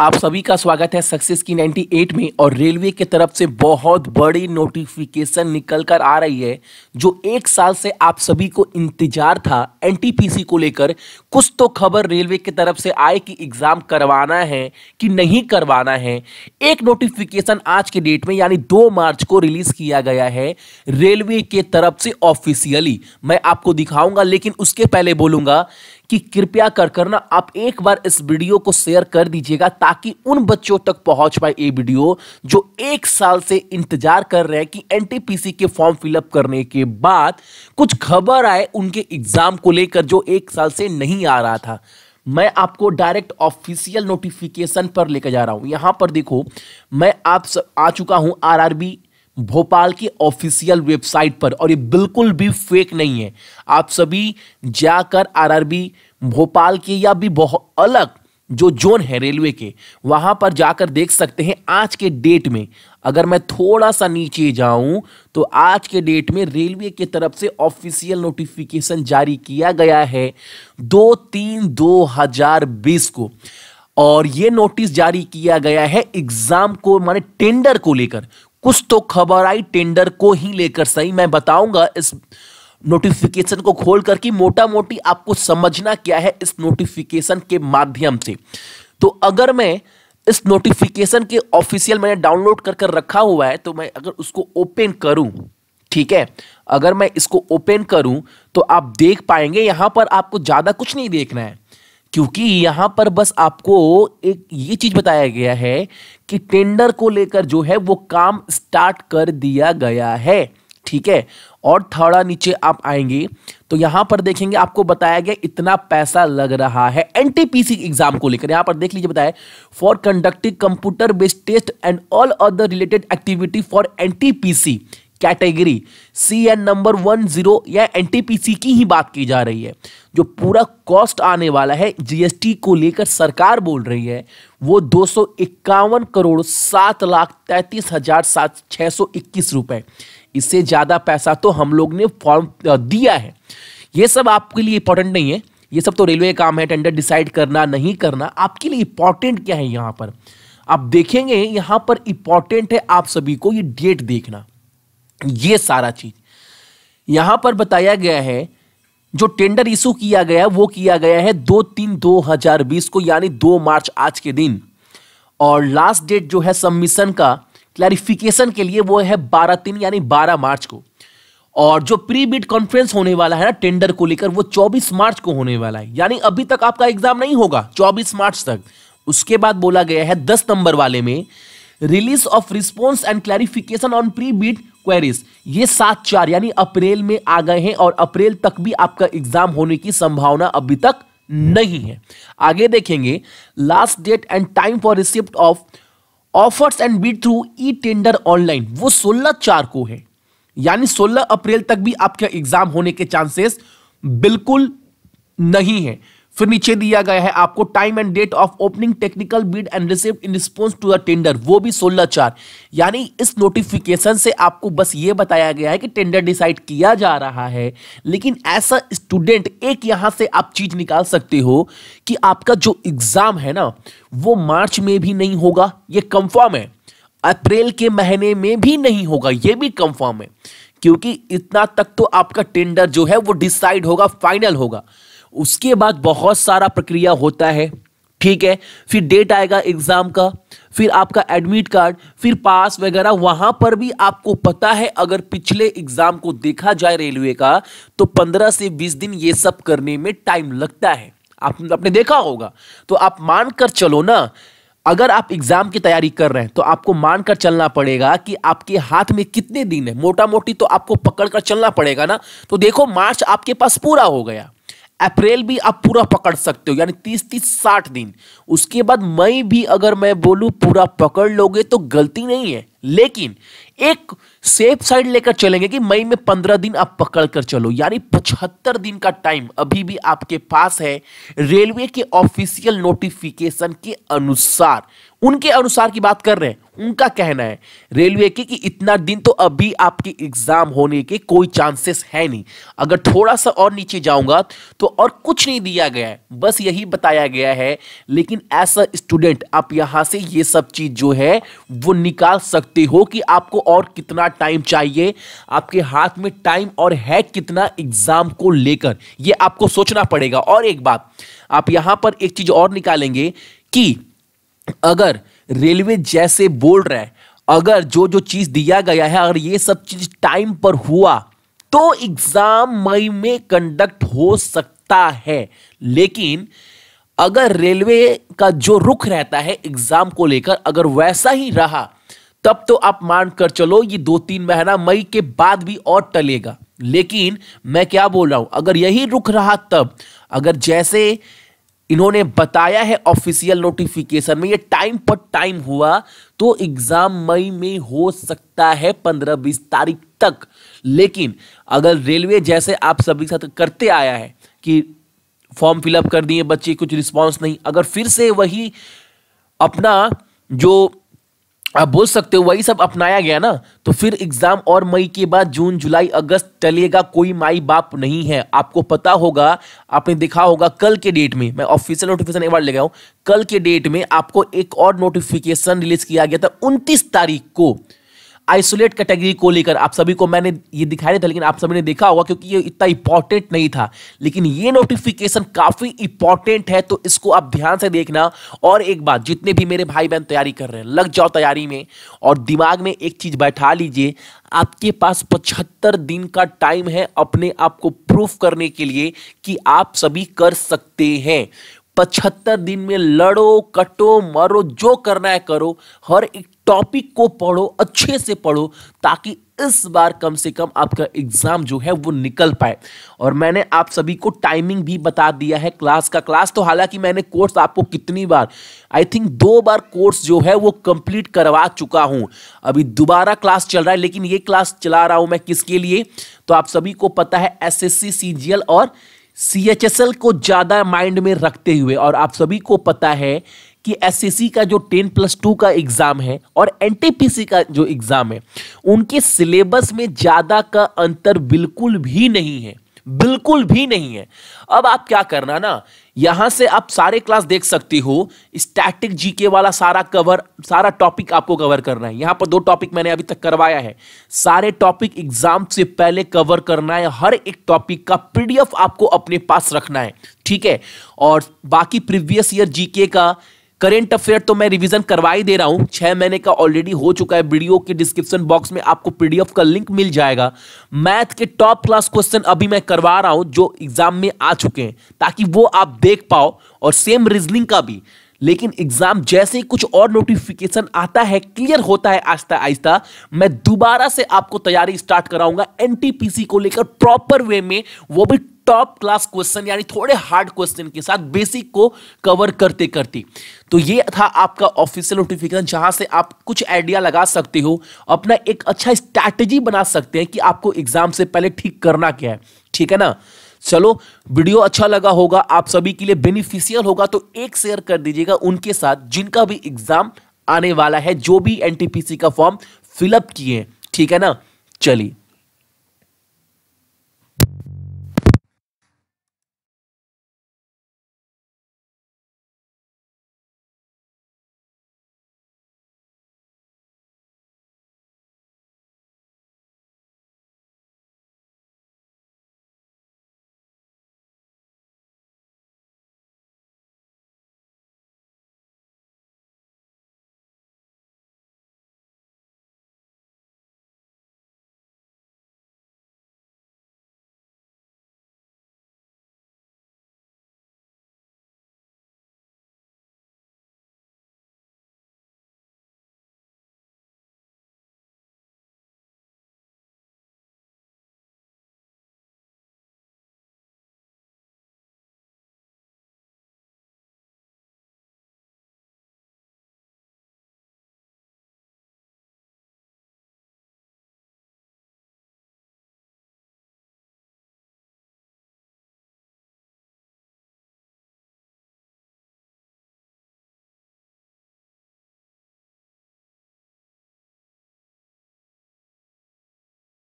आप सभी का स्वागत है सक्सेस की 98 में और रेलवे की तरफ से बहुत बड़ी नोटिफिकेशन निकल कर आ रही है जो एक साल से आप सभी को इंतजार था एनटीपीसी को लेकर कुछ तो खबर रेलवे की तरफ से आए कि एग्ज़ाम करवाना है कि नहीं करवाना है एक नोटिफिकेशन आज के डेट में यानी 2 मार्च को रिलीज़ किया गया है रेलवे के तरफ से ऑफिशियली मैं आपको दिखाऊंगा लेकिन उसके पहले बोलूंगा कि कृपया कर करना आप एक बार इस वीडियो को शेयर कर दीजिएगा ताकि उन बच्चों तक पहुंच पाए ये वीडियो जो एक साल से इंतजार कर रहे हैं कि एनटीपीसी के फॉर्म फिलअप करने के बाद कुछ खबर आए उनके एग्जाम को लेकर जो एक साल से नहीं आ रहा था मैं आपको डायरेक्ट ऑफिशियल नोटिफिकेशन पर लेकर जा रहा हूं यहां पर देखो मैं आप आ चुका हूं आरआरबी भोपाल की ऑफिशियल वेबसाइट पर और ये बिल्कुल भी फेक नहीं है आप सभी जाकर आरआरबी भोपाल के या भी बहुत अलग जो जोन है रेलवे के वहां पर जाकर देख सकते हैं आज के डेट में अगर मैं थोड़ा सा नीचे जाऊं तो आज के डेट में रेलवे की तरफ से ऑफिशियल नोटिफिकेशन जारी किया गया है दो तीन दो हजार बीस को और ये नोटिस जारी किया गया है एग्जाम को माने टेंडर को लेकर कुछ तो खबर आई टेंडर को ही लेकर सही मैं बताऊंगा इस नोटिफिकेशन को खोल करके मोटा मोटी आपको समझना क्या है इस नोटिफिकेशन के माध्यम से तो अगर मैं इस नोटिफिकेशन के ऑफिशियल मैंने डाउनलोड कर कर रखा हुआ है तो मैं अगर उसको ओपन करूं ठीक है अगर मैं इसको ओपन करूं तो आप देख पाएंगे यहां पर आपको ज़्यादा कुछ नहीं देखना है क्योंकि यहां पर बस आपको एक ये चीज बताया गया है कि टेंडर को लेकर जो है वो काम स्टार्ट कर दिया गया है ठीक है और थोड़ा नीचे आप आएंगे तो यहां पर देखेंगे आपको बताया गया इतना पैसा लग रहा है एनटीपीसी एग्जाम को लेकर यहां पर देख लीजिए बताया for conducting computer based test and all other related activity for NTPC category C N number one zero या एन की ही बात की जा रही है जो पूरा कॉस्ट आने वाला है जीएसटी को लेकर सरकार बोल रही है वो दो सौ करोड़ सात लाख तैंतीस हजार सात छः सौ इक्कीस रुपये इससे ज़्यादा पैसा तो हम लोग ने फॉर्म दिया है ये सब आपके लिए इंपॉर्टेंट नहीं है ये सब तो रेलवे काम है टेंडर डिसाइड करना नहीं करना आपके लिए इंपॉर्टेंट क्या है यहाँ पर आप देखेंगे यहाँ पर इंपॉर्टेंट है आप सभी को ये डेट देखना ये सारा चीज यहां पर बताया गया है जो टेंडर इशू किया गया वो किया गया है दो तीन दो हजार बीस को यानी दो मार्च आज के दिन और लास्ट डेट जो है सबमिशन का क्लैरिफिकेशन के लिए वो है बारह तीन यानी बारह मार्च को और जो प्री बिड कॉन्फ्रेंस होने वाला है ना टेंडर को लेकर वो 24 मार्च को होने वाला है यानी अभी तक आपका एग्जाम नहीं होगा 24 मार्च तक उसके बाद बोला गया है 10 नंबर वाले में release of response and clarification on pre bid queries ये सात चार यानी अप्रैल में आ गए हैं और अप्रैल तक भी आपका एग्जाम होने की संभावना अभी तक नहीं है आगे देखेंगे last date and time for receipt of offers and bid through e tender online वो सोलह चार को है यानी सोलह अप्रैल तक भी आपका एग्जाम होने के चांसेस बिल्कुल नहीं है फिर नीचे दिया गया है आपको time and date of opening technical bid and receive in response to the tender वो भी सोलह चार यानी इस नोटिफिकेशन से आपको बस ये बताया गया है कि टेंडर डिसाइड किया जा रहा है लेकिन ऐसा स्टूडेंट एक यहां से आप चीज निकाल सकते हो कि आपका जो एग्जाम है ना वो मार्च में भी नहीं होगा ये कंफर्म है अप्रैल के महीने में भी नहीं होगा ये भी कंफर्म है क्योंकि इतना तक तो आपका टेंडर जो है वो डिसाइड होगा फाइनल होगा उसके बाद बहुत सारा प्रक्रिया होता है ठीक है फिर डेट आएगा एग्जाम का फिर आपका एडमिट कार्ड फिर पास वगैरह वहां पर भी आपको पता है अगर पिछले एग्जाम को देखा जाए रेलवे का तो पंद्रह से बीस दिन ये सब करने में टाइम लगता है आप आपने देखा होगा तो आप मानकर चलो ना अगर आप एग्जाम की तैयारी कर रहे हैं तो आपको मानकर चलना पड़ेगा कि आपके हाथ में कितने दिन है मोटा मोटी तो आपको पकड़ कर चलना पड़ेगा ना तो देखो मार्च आपके पास पूरा हो गया अप्रैल भी आप पूरा पकड़ सकते हो यानी तीस तीस साठ दिन उसके बाद मई भी अगर मैं बोलूँ पूरा पकड़ लोगे तो गलती नहीं है लेकिन एक सेफ साइड लेकर चलेंगे कि मई में पंद्रह दिन आप पकड़ कर चलो यानी पचहत्तर दिन का टाइम अभी भी आपके पास है रेलवे के ऑफिशियल नोटिफिकेशन के अनुसार उनके अनुसार की बात कर रहे हैं उनका कहना है रेलवे की कि इतना दिन तो अभी आपकी एग्जाम होने के कोई चांसेस है नहीं अगर थोड़ा सा और नीचे जाऊंगा तो और कुछ नहीं दिया गया है बस यही बताया गया है लेकिन एज अ स्टूडेंट आप यहाँ से ये सब चीज़ जो है वो निकाल सकते हो कि आपको और कितना टाइम चाहिए आपके हाथ में टाइम और है कितना एग्ज़ाम को लेकर यह आपको सोचना पड़ेगा और एक बात आप यहाँ पर एक चीज़ और निकालेंगे कि अगर रेलवे जैसे बोल रहा है अगर जो जो चीज दिया गया है अगर ये सब चीज टाइम पर हुआ तो एग्जाम मई में कंडक्ट हो सकता है लेकिन अगर रेलवे का जो रुख रहता है एग्जाम को लेकर अगर वैसा ही रहा तब तो आप मान कर चलो ये दो तीन महीना मई के बाद भी और टलेगा लेकिन मैं क्या बोल रहा हूं अगर यही रुख रहा तब अगर जैसे इन्होंने बताया है ऑफिशियल नोटिफिकेशन में ये टाइम पर टाइम हुआ तो एग्जाम मई में हो सकता है पंद्रह बीस तारीख तक लेकिन अगर रेलवे जैसे आप सभी साथ करते आया है कि फॉर्म फिलअप कर दिए बच्चे कुछ रिस्पांस नहीं अगर फिर से वही अपना जो आप बोल सकते हो वही सब अपनाया गया ना तो फिर एग्जाम और मई के बाद जून जुलाई अगस्त चलेगा कोई माई बाप नहीं है आपको पता होगा आपने देखा होगा कल के डेट में मैं ऑफिशियल नोटिफिकेशन एक बार ले गया हूँ कल के डेट में आपको एक और नोटिफिकेशन रिलीज किया गया था उनतीस तारीख को आइसोलेट कैटेगरी को लेकर आप सभी को मैंने ये दिखाया नहीं था लेकिन आप सभी ने देखा होगा क्योंकि ये इतना इंपॉर्टेंट नहीं था लेकिन ये नोटिफिकेशन काफ़ी इंपॉर्टेंट है तो इसको आप ध्यान से देखना और एक बात जितने भी मेरे भाई बहन तैयारी कर रहे हैं लग जाओ तैयारी में और दिमाग में एक चीज़ बैठा लीजिए आपके पास पचहत्तर दिन का टाइम है अपने आप को प्रूफ करने के लिए कि आप सभी कर सकते हैं पचहत्तर दिन में लड़ो कटो मरो जो करना है करो हर एक टॉपिक को पढ़ो अच्छे से पढ़ो ताकि इस बार कम से कम आपका एग्ज़ाम जो है वो निकल पाए और मैंने आप सभी को टाइमिंग भी बता दिया है क्लास का क्लास तो हालांकि मैंने कोर्स आपको कितनी बार आई थिंक दो बार कोर्स जो है वो कंप्लीट करवा चुका हूँ अभी दोबारा क्लास चल रहा है लेकिन ये क्लास चला रहा हूँ मैं किसके लिए तो आप सभी को पता है एस एस और सी एच एस एल को ज़्यादा माइंड में रखते हुए और आप सभी को पता है कि एस एस सी का जो टेन प्लस टू का एग्ज़ाम है और एन टी पी सी का जो एग्ज़ाम है उनके सिलेबस में ज़्यादा का अंतर बिल्कुल भी नहीं है बिल्कुल भी नहीं है अब आप क्या करना ना यहां से आप सारे क्लास देख सकती हो स्टैटिक जीके वाला सारा कवर सारा टॉपिक आपको कवर करना है यहां पर दो टॉपिक मैंने अभी तक करवाया है सारे टॉपिक एग्जाम से पहले कवर करना है हर एक टॉपिक का पीडीएफ आपको अपने पास रखना है ठीक है और बाकी प्रीवियस ईयर जीके का करेंट अफेयर तो मैं रिवीजन करवा ही दे रहा हूँ छह महीने का ऑलरेडी हो चुका है वीडियो के डिस्क्रिप्शन बॉक्स में आपको पीडीएफ का लिंक मिल जाएगा मैथ के टॉप क्लास क्वेश्चन अभी मैं करवा रहा हूँ जो एग्जाम में आ चुके हैं ताकि वो आप देख पाओ और सेम रीजनिंग का भी लेकिन एग्जाम जैसे ही कुछ और नोटिफिकेशन आता है क्लियर होता है आस्ता आस्ता मैं दोबारा से आपको तैयारी स्टार्ट कराऊंगा एनटीपीसी को लेकर प्रॉपर वे में वो भी टॉप क्लास क्वेश्चन यानी थोड़े हार्ड क्वेश्चन के साथ बेसिक को कवर करते करते तो ये था आपका ऑफिशियल नोटिफिकेशन जहां से आप कुछ आइडिया लगा सकते हो अपना एक अच्छा स्ट्रैटेजी बना सकते हैं कि आपको एग्जाम से पहले ठीक करना क्या है ठीक है ना चलो वीडियो अच्छा लगा होगा आप सभी के लिए बेनिफिशियल होगा तो एक शेयर कर दीजिएगा उनके साथ जिनका भी एग्जाम आने वाला है जो भी एनटीपीसी का फॉर्म फिलअप किए ठीक है ना चलिए